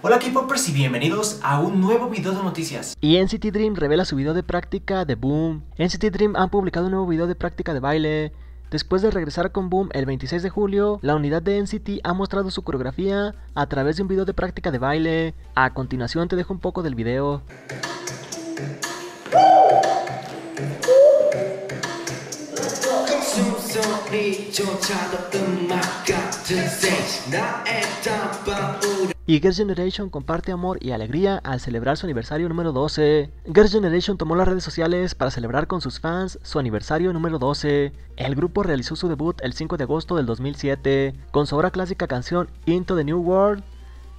Hola K-Popers y bienvenidos a un nuevo video de noticias. Y NCT Dream revela su video de práctica de Boom. NCT Dream han publicado un nuevo video de práctica de baile. Después de regresar con Boom el 26 de julio, la unidad de NCT ha mostrado su coreografía a través de un video de práctica de baile. A continuación te dejo un poco del video y Girls' Generation comparte amor y alegría al celebrar su aniversario número 12. Girls' Generation tomó las redes sociales para celebrar con sus fans su aniversario número 12. El grupo realizó su debut el 5 de agosto del 2007 con su obra clásica canción Into the New World.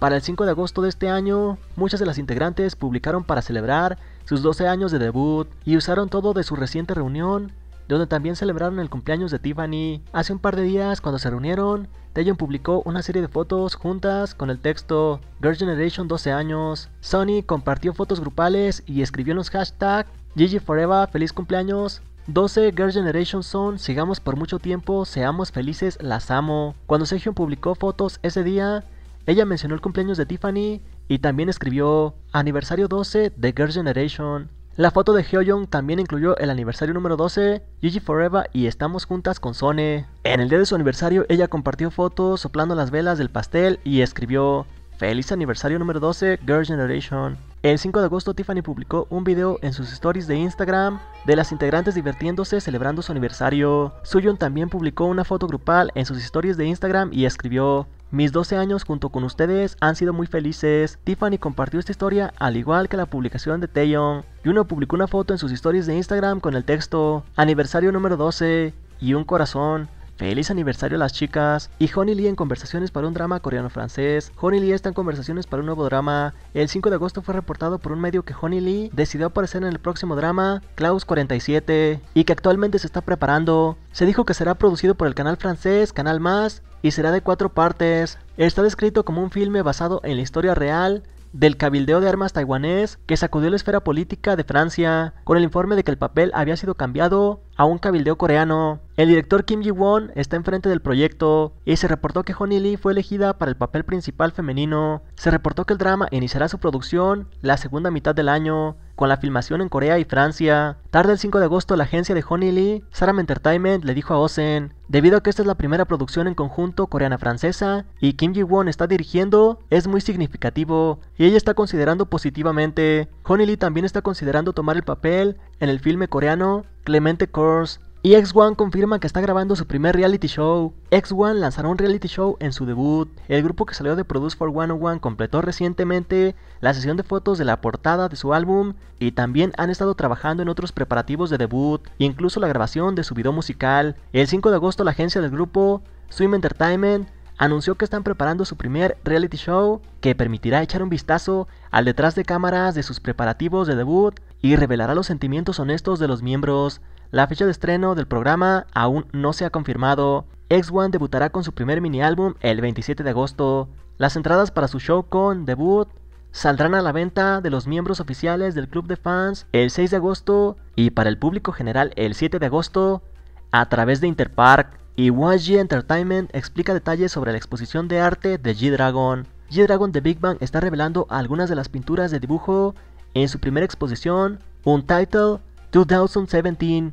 Para el 5 de agosto de este año, muchas de las integrantes publicaron para celebrar sus 12 años de debut y usaron todo de su reciente reunión donde también celebraron el cumpleaños de Tiffany. Hace un par de días, cuando se reunieron, Taehyung publicó una serie de fotos juntas con el texto Girl Generation 12 años. Sony compartió fotos grupales y escribió en los hashtags Gigi Forever, feliz cumpleaños, 12 Girl Generation son, sigamos por mucho tiempo, seamos felices, las amo. Cuando Sergio publicó fotos ese día, ella mencionó el cumpleaños de Tiffany y también escribió Aniversario 12 de Girl Generation. La foto de Hyoyeon también incluyó el aniversario número 12, Gigi Forever y Estamos Juntas con Sone. En el día de su aniversario, ella compartió fotos soplando las velas del pastel y escribió Feliz aniversario número 12, Girl Generation. El 5 de agosto Tiffany publicó un video en sus stories de Instagram de las integrantes divirtiéndose celebrando su aniversario. Suyun también publicó una foto grupal en sus historias de Instagram y escribió mis 12 años junto con ustedes han sido muy felices. Tiffany compartió esta historia al igual que la publicación de Taeyeon. Yuno publicó una foto en sus historias de Instagram con el texto Aniversario número 12 y un corazón. Feliz aniversario a las chicas. Y Honey Lee en conversaciones para un drama coreano-francés. Honey Lee está en conversaciones para un nuevo drama. El 5 de agosto fue reportado por un medio que Honey Lee decidió aparecer en el próximo drama, Klaus 47, y que actualmente se está preparando. Se dijo que será producido por el canal francés Canal Más y será de cuatro partes. Está descrito como un filme basado en la historia real del cabildeo de armas taiwanés que sacudió la esfera política de Francia, con el informe de que el papel había sido cambiado a un cabildeo coreano. El director Kim Ji-won está enfrente del proyecto y se reportó que Honey Lee fue elegida para el papel principal femenino. Se reportó que el drama iniciará su producción la segunda mitad del año con la filmación en Corea y Francia. Tarde el 5 de agosto, la agencia de Honey Lee, Saram Entertainment, le dijo a Osen, debido a que esta es la primera producción en conjunto coreana-francesa y Kim Ji-won está dirigiendo, es muy significativo y ella está considerando positivamente. Honey Lee también está considerando tomar el papel en el filme coreano Clemente Kors y X1 confirman que está grabando su primer reality show. X1 lanzará un reality show en su debut. El grupo que salió de Produce for 101 completó recientemente la sesión de fotos de la portada de su álbum y también han estado trabajando en otros preparativos de debut, incluso la grabación de su video musical. El 5 de agosto la agencia del grupo Swim Entertainment anunció que están preparando su primer reality show que permitirá echar un vistazo al detrás de cámaras de sus preparativos de debut y revelará los sentimientos honestos de los miembros. La fecha de estreno del programa aún no se ha confirmado. X1 debutará con su primer mini álbum el 27 de agosto. Las entradas para su show con debut saldrán a la venta de los miembros oficiales del club de fans el 6 de agosto y para el público general el 7 de agosto a través de Interpark. Y YG Entertainment explica detalles sobre la exposición de arte de G-Dragon. G-Dragon de Big Bang está revelando algunas de las pinturas de dibujo en su primera exposición, Untitled 2017,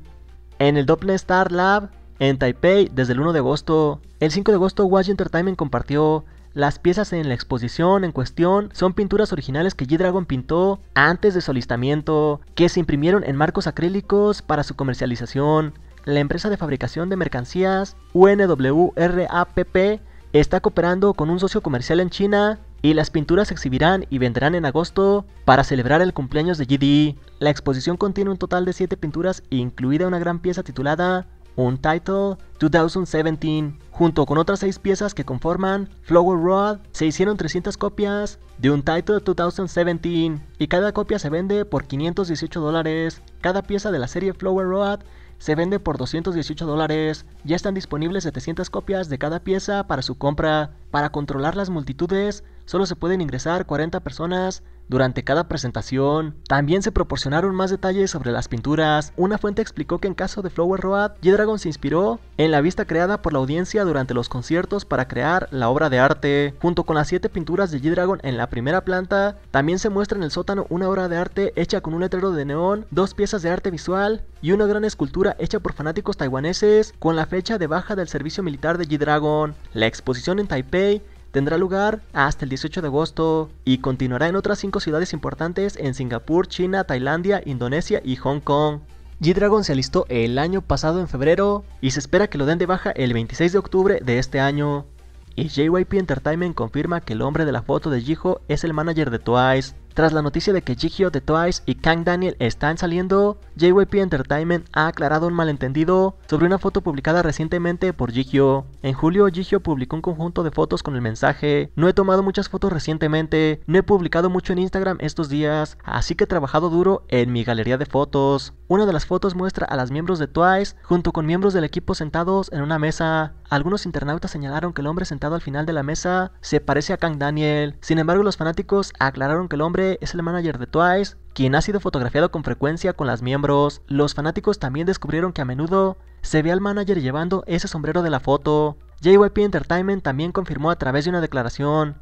en el Doppler Star Lab en Taipei desde el 1 de agosto. El 5 de agosto, YG Entertainment compartió las piezas en la exposición en cuestión son pinturas originales que G-Dragon pintó antes de su alistamiento, que se imprimieron en marcos acrílicos para su comercialización la empresa de fabricación de mercancías UNWRAPP está cooperando con un socio comercial en China y las pinturas se exhibirán y vendrán en agosto para celebrar el cumpleaños de GD... La exposición contiene un total de 7 pinturas, incluida una gran pieza titulada Un Title 2017. Junto con otras 6 piezas que conforman Flower Road, se hicieron 300 copias de Un Title 2017 y cada copia se vende por 518 dólares. Cada pieza de la serie Flower Road se vende por 218 dólares. Ya están disponibles 700 copias de cada pieza para su compra. Para controlar las multitudes, solo se pueden ingresar 40 personas durante cada presentación también se proporcionaron más detalles sobre las pinturas. Una fuente explicó que en caso de Flower Road, G-Dragon se inspiró en la vista creada por la audiencia durante los conciertos para crear la obra de arte. Junto con las siete pinturas de G-Dragon en la primera planta, también se muestra en el sótano una obra de arte hecha con un letrero de neón, dos piezas de arte visual y una gran escultura hecha por fanáticos taiwaneses con la fecha de baja del servicio militar de G-Dragon. La exposición en Taipei Tendrá lugar hasta el 18 de agosto y continuará en otras 5 ciudades importantes en Singapur, China, Tailandia, Indonesia y Hong Kong. G-Dragon se alistó el año pasado en febrero y se espera que lo den de baja el 26 de octubre de este año. Y JYP Entertainment confirma que el hombre de la foto de Jiho es el manager de Twice. Tras la noticia de que Jihyo de Twice y Kang Daniel están saliendo, JYP Entertainment ha aclarado un malentendido sobre una foto publicada recientemente por Jihyo. En julio, Jihyo publicó un conjunto de fotos con el mensaje: No he tomado muchas fotos recientemente, no he publicado mucho en Instagram estos días, así que he trabajado duro en mi galería de fotos. Una de las fotos muestra a las miembros de Twice junto con miembros del equipo sentados en una mesa. Algunos internautas señalaron que el hombre sentado al final de la mesa se parece a Kang Daniel. Sin embargo, los fanáticos aclararon que el hombre es el manager de Twice, quien ha sido fotografiado con frecuencia con las miembros. Los fanáticos también descubrieron que a menudo se ve al manager llevando ese sombrero de la foto. JYP Entertainment también confirmó a través de una declaración.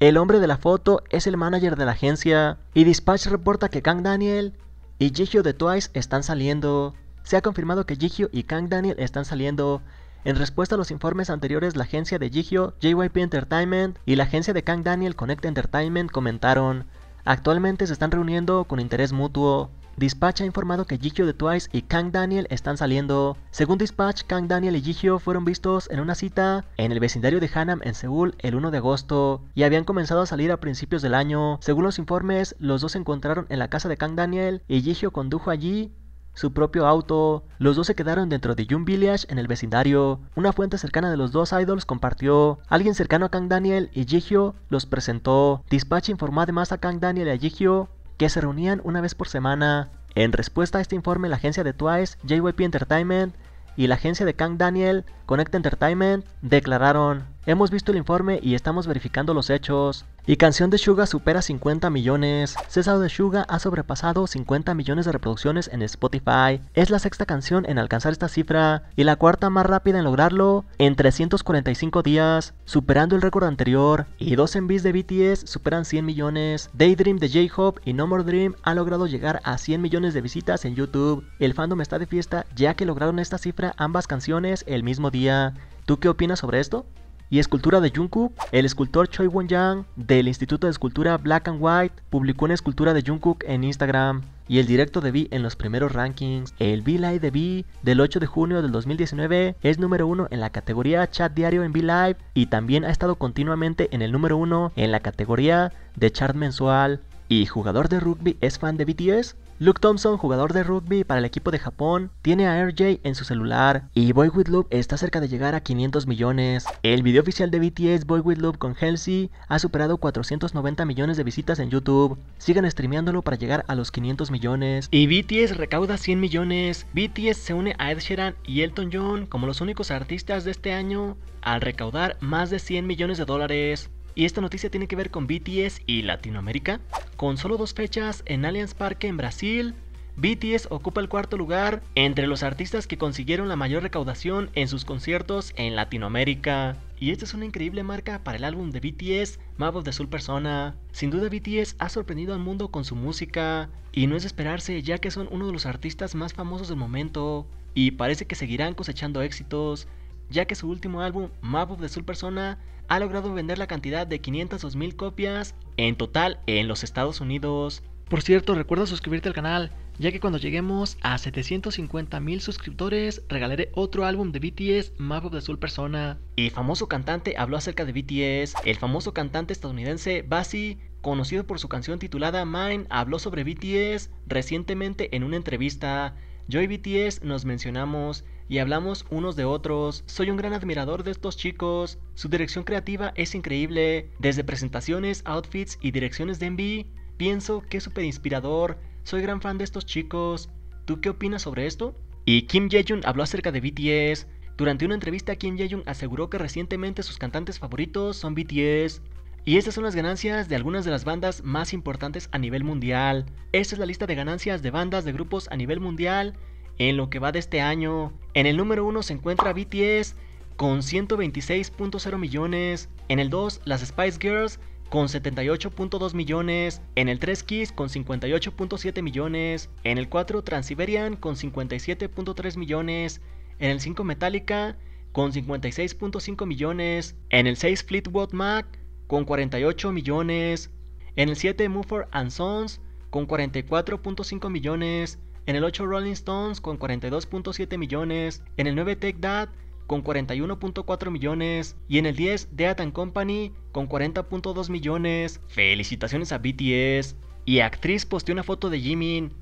El hombre de la foto es el manager de la agencia. Y Dispatch reporta que Kang Daniel y Jihyo de Twice están saliendo. Se ha confirmado que Jihyo y Kang Daniel están saliendo. En respuesta a los informes anteriores, la agencia de Jihyo, JYP Entertainment y la agencia de Kang Daniel Connect Entertainment comentaron Actualmente se están reuniendo con interés mutuo. Dispatch ha informado que Gigio de Twice y Kang Daniel están saliendo. Según Dispatch, Kang Daniel y Gigio fueron vistos en una cita en el vecindario de Hanam en Seúl el 1 de agosto y habían comenzado a salir a principios del año. Según los informes, los dos se encontraron en la casa de Kang Daniel y Gigio condujo allí su propio auto. Los dos se quedaron dentro de Jung Village en el vecindario. Una fuente cercana de los dos idols compartió. Alguien cercano a Kang Daniel y Jihyo los presentó. Dispatch informó además a Kang Daniel y a Jihyo que se reunían una vez por semana. En respuesta a este informe, la agencia de Twice, JYP Entertainment y la agencia de Kang Daniel, Connect Entertainment, declararon Hemos visto el informe y estamos verificando los hechos. Y Canción de Suga supera 50 millones. César de Suga ha sobrepasado 50 millones de reproducciones en Spotify. Es la sexta canción en alcanzar esta cifra y la cuarta más rápida en lograrlo en 345 días, superando el récord anterior. Y dos bis de BTS superan 100 millones. Daydream de J-Hope y No More Dream ha logrado llegar a 100 millones de visitas en YouTube. El fandom está de fiesta ya que lograron esta cifra ambas canciones el mismo día. ¿Tú qué opinas sobre esto? y escultura de Jungkook, el escultor Choi Won-yang del Instituto de Escultura Black and White publicó una escultura de Jungkook en Instagram y el directo de V en los primeros rankings. El V-Live de V del 8 de junio del 2019 es número 1 en la categoría chat diario en V-Live y también ha estado continuamente en el número 1 en la categoría de chart mensual. ¿Y jugador de rugby es fan de BTS? Luke Thompson, jugador de rugby para el equipo de Japón, tiene a RJ en su celular y Boy With Loop está cerca de llegar a 500 millones. El video oficial de BTS Boy With Loop con Halsey ha superado 490 millones de visitas en YouTube. Sigan streameándolo para llegar a los 500 millones. Y BTS recauda 100 millones. BTS se une a Ed Sheeran y Elton John como los únicos artistas de este año al recaudar más de 100 millones de dólares. Y esta noticia tiene que ver con BTS y Latinoamérica. Con solo dos fechas en Allianz Parque en Brasil, BTS ocupa el cuarto lugar entre los artistas que consiguieron la mayor recaudación en sus conciertos en Latinoamérica. Y esta es una increíble marca para el álbum de BTS, Map of the Soul Persona. Sin duda BTS ha sorprendido al mundo con su música, y no es de esperarse ya que son uno de los artistas más famosos del momento, y parece que seguirán cosechando éxitos ya que su último álbum, Map of the Soul Persona, ha logrado vender la cantidad de 502.000 copias en total en los Estados Unidos. Por cierto, recuerda suscribirte al canal, ya que cuando lleguemos a 750.000 suscriptores, regalaré otro álbum de BTS, Map of the Soul Persona. El famoso cantante habló acerca de BTS. El famoso cantante estadounidense Bassi, conocido por su canción titulada Mine, habló sobre BTS recientemente en una entrevista. Yo y BTS nos mencionamos y hablamos unos de otros. Soy un gran admirador de estos chicos. Su dirección creativa es increíble. Desde presentaciones, outfits y direcciones de MV, pienso que es súper inspirador. Soy gran fan de estos chicos. ¿Tú qué opinas sobre esto? Y Kim jae habló acerca de BTS. Durante una entrevista, Kim jae aseguró que recientemente sus cantantes favoritos son BTS. Y estas son las ganancias de algunas de las bandas más importantes a nivel mundial. Esta es la lista de ganancias de bandas de grupos a nivel mundial en lo que va de este año. En el número 1 se encuentra BTS con 126.0 millones. En el 2 las Spice Girls con 78.2 millones, en el 3 Kiss con 58.7 millones, en el 4 Transiberian con 57.3 millones, en el 5 Metallica con 56.5 millones, en el 6 Fleetwood Mac con 48 millones. En el 7 Mumford and Sons con 44.5 millones. En el 8 Rolling Stones con 42.7 millones. En el 9 Tech That con 41.4 millones. Y en el 10 Dead and Company con 40.2 millones. Felicitaciones a BTS. Y actriz posteó una foto de Jimin.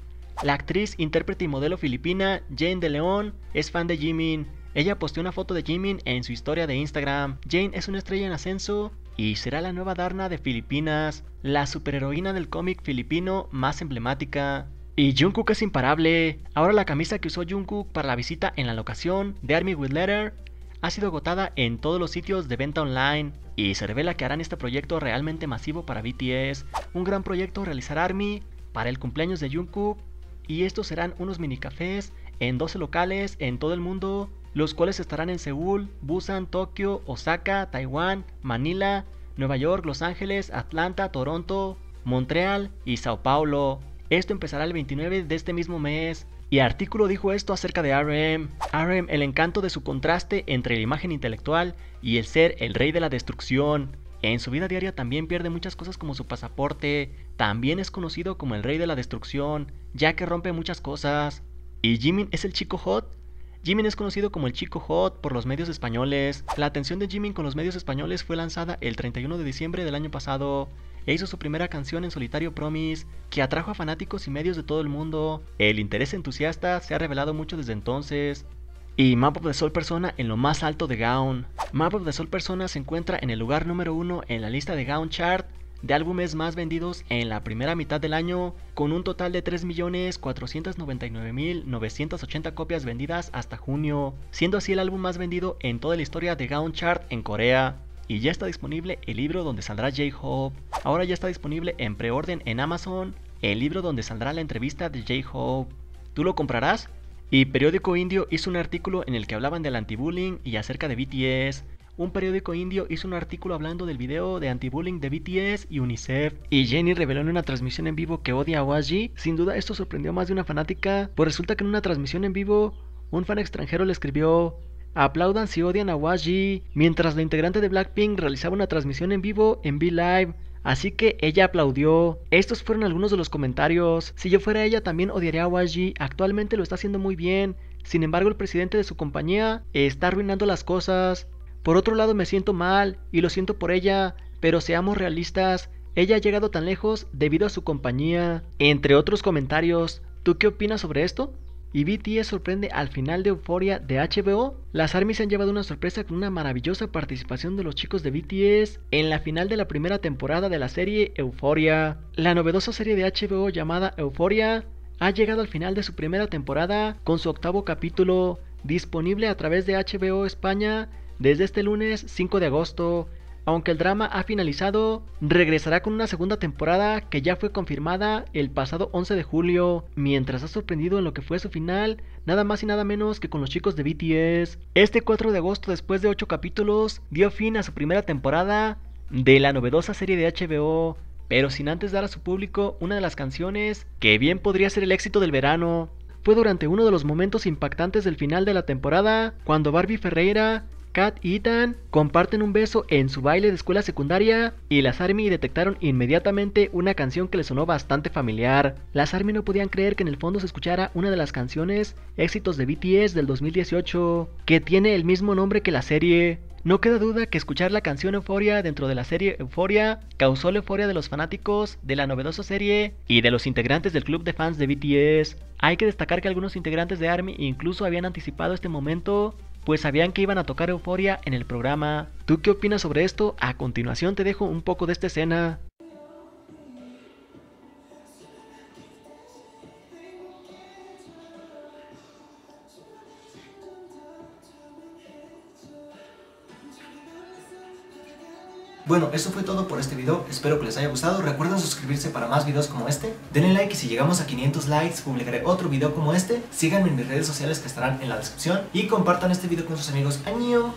La actriz, intérprete y modelo filipina Jane de León es fan de Jimin. Ella posteó una foto de Jimin en su historia de Instagram. Jane es una estrella en ascenso y será la nueva Darna de Filipinas, la superheroína del cómic filipino más emblemática. Y Jungkook es imparable. Ahora la camisa que usó Jungkook para la visita en la locación de Army with Letter ha sido agotada en todos los sitios de venta online y se revela que harán este proyecto realmente masivo para BTS. Un gran proyecto realizará ARMY para el cumpleaños de Jungkook y estos serán unos mini cafés en 12 locales en todo el mundo los cuales estarán en Seúl, Busan, Tokio, Osaka, Taiwán, Manila, Nueva York, Los Ángeles, Atlanta, Toronto, Montreal y Sao Paulo. Esto empezará el 29 de este mismo mes. Y Artículo dijo esto acerca de RM. RM, el encanto de su contraste entre la imagen intelectual y el ser el rey de la destrucción. En su vida diaria también pierde muchas cosas como su pasaporte. También es conocido como el rey de la destrucción, ya que rompe muchas cosas. Y Jimin es el chico hot Jimin es conocido como el chico hot por los medios españoles. La atención de Jimin con los medios españoles fue lanzada el 31 de diciembre del año pasado e hizo su primera canción en solitario Promise, que atrajo a fanáticos y medios de todo el mundo. El interés entusiasta se ha revelado mucho desde entonces. Y Map of the Soul Persona en lo más alto de Gaon. Map of the Soul Persona se encuentra en el lugar número uno en la lista de Gaon Chart de álbumes más vendidos en la primera mitad del año, con un total de 3.499.980 copias vendidas hasta junio, siendo así el álbum más vendido en toda la historia de Gaon Chart en Corea. Y ya está disponible el libro donde saldrá J-Hope. Ahora ya está disponible en preorden en Amazon, el libro donde saldrá la entrevista de J-Hope. ¿Tú lo comprarás? Y Periódico Indio hizo un artículo en el que hablaban del anti-bullying y acerca de BTS un periódico indio hizo un artículo hablando del video de anti-bullying de BTS y UNICEF. Y Jenny reveló en una transmisión en vivo que odia a YG. Sin duda esto sorprendió más de una fanática, pues resulta que en una transmisión en vivo un fan extranjero le escribió Aplaudan si odian a YG, mientras la integrante de Blackpink realizaba una transmisión en vivo en Vlive... live Así que ella aplaudió. Estos fueron algunos de los comentarios. Si yo fuera ella también odiaría a YG. Actualmente lo está haciendo muy bien. Sin embargo, el presidente de su compañía está arruinando las cosas. Por otro lado me siento mal y lo siento por ella, pero seamos realistas, ella ha llegado tan lejos debido a su compañía. Entre otros comentarios, ¿tú qué opinas sobre esto? Y BTS sorprende al final de Euforia de HBO. Las ARMY se han llevado una sorpresa con una maravillosa participación de los chicos de BTS en la final de la primera temporada de la serie Euforia. La novedosa serie de HBO llamada Euforia ha llegado al final de su primera temporada con su octavo capítulo, disponible a través de HBO España desde este lunes 5 de agosto, aunque el drama ha finalizado, regresará con una segunda temporada que ya fue confirmada el pasado 11 de julio, mientras ha sorprendido en lo que fue su final, nada más y nada menos que con los chicos de BTS. Este 4 de agosto, después de 8 capítulos, dio fin a su primera temporada de la novedosa serie de HBO, pero sin antes dar a su público una de las canciones que bien podría ser el éxito del verano. Fue durante uno de los momentos impactantes del final de la temporada cuando Barbie Ferreira Kat y Ethan comparten un beso en su baile de escuela secundaria y las Army detectaron inmediatamente una canción que les sonó bastante familiar. Las Army no podían creer que en el fondo se escuchara una de las canciones éxitos de BTS del 2018, que tiene el mismo nombre que la serie. No queda duda que escuchar la canción Euforia dentro de la serie Euforia causó la euforia de los fanáticos de la novedosa serie y de los integrantes del club de fans de BTS. Hay que destacar que algunos integrantes de ARMY incluso habían anticipado este momento pues sabían que iban a tocar Euforia en el programa. ¿Tú qué opinas sobre esto? A continuación te dejo un poco de esta escena Bueno, eso fue todo por este video, espero que les haya gustado, recuerden suscribirse para más videos como este, denle like y si llegamos a 500 likes publicaré otro video como este, síganme en mis redes sociales que estarán en la descripción y compartan este video con sus amigos. ¡Año!